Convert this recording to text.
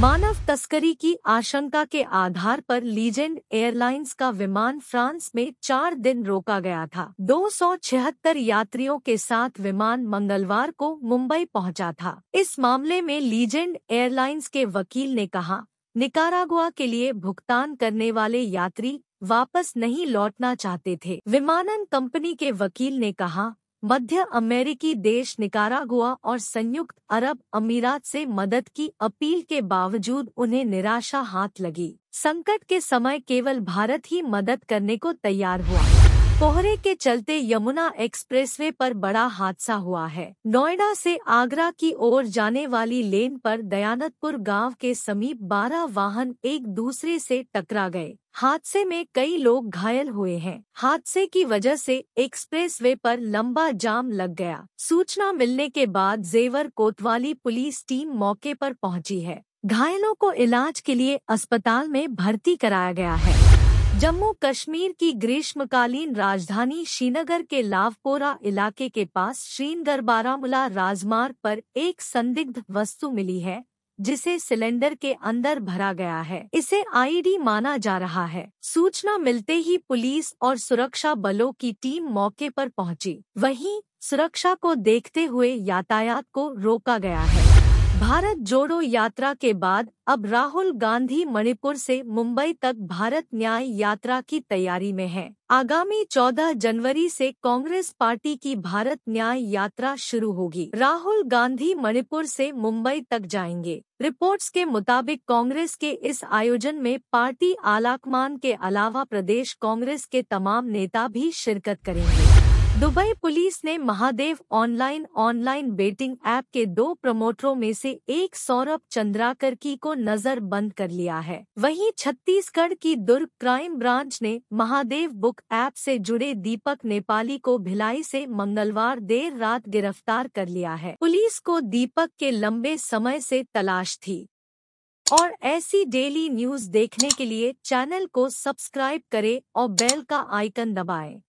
मानव तस्करी की आशंका के आधार पर लीजेंड एयरलाइंस का विमान फ्रांस में चार दिन रोका गया था 276 यात्रियों के साथ विमान मंगलवार को मुंबई पहुंचा था इस मामले में लीजेंड एयरलाइंस के वकील ने कहा निकारागुआ के लिए भुगतान करने वाले यात्री वापस नहीं लौटना चाहते थे विमानन कंपनी के वकील ने कहा मध्य अमेरिकी देश निकारागुआ और संयुक्त अरब अमीरात से मदद की अपील के बावजूद उन्हें निराशा हाथ लगी संकट के समय केवल भारत ही मदद करने को तैयार हुआ कोहरे के चलते यमुना एक्सप्रेसवे पर बड़ा हादसा हुआ है नोएडा से आगरा की ओर जाने वाली लेन पर दयानतपुर गांव के समीप 12 वाहन एक दूसरे से टकरा गए हादसे में कई लोग घायल हुए हैं हादसे की वजह से एक्सप्रेसवे पर लंबा जाम लग गया सूचना मिलने के बाद जेवर कोतवाली पुलिस टीम मौके पर पहुंची है घायलों को इलाज के लिए अस्पताल में भर्ती कराया गया है जम्मू कश्मीर की ग्रीष्मकालीन राजधानी श्रीनगर के लावपोरा इलाके के पास श्रीनगर बारामूला राजमार्ग पर एक संदिग्ध वस्तु मिली है जिसे सिलेंडर के अंदर भरा गया है इसे आईडी माना जा रहा है सूचना मिलते ही पुलिस और सुरक्षा बलों की टीम मौके पर पहुंची। वहीं सुरक्षा को देखते हुए यातायात को रोका गया है भारत जोड़ो यात्रा के बाद अब राहुल गांधी मणिपुर से मुंबई तक भारत न्याय यात्रा की तैयारी में हैं। आगामी 14 जनवरी से कांग्रेस पार्टी की भारत न्याय यात्रा शुरू होगी राहुल गांधी मणिपुर से मुंबई तक जाएंगे रिपोर्ट्स के मुताबिक कांग्रेस के इस आयोजन में पार्टी आलाकमान के अलावा प्रदेश कांग्रेस के तमाम नेता भी शिरकत करेंगे दुबई पुलिस ने Mahadev online online betting app के दो प्रमोटरों में से एक सौरभ चंद्राकर की को नजर बंद कर लिया है वहीं छत्तीसगढ़ की दुर्ग क्राइम ब्रांच ने महादेव बुक ऐप से जुड़े दीपक नेपाली को भिलाई से मंगलवार देर रात गिरफ्तार कर लिया है पुलिस को दीपक के लंबे समय से तलाश थी और ऐसी डेली न्यूज देखने के लिए चैनल को सब्सक्राइब करें और बेल का आइकन दबाएं।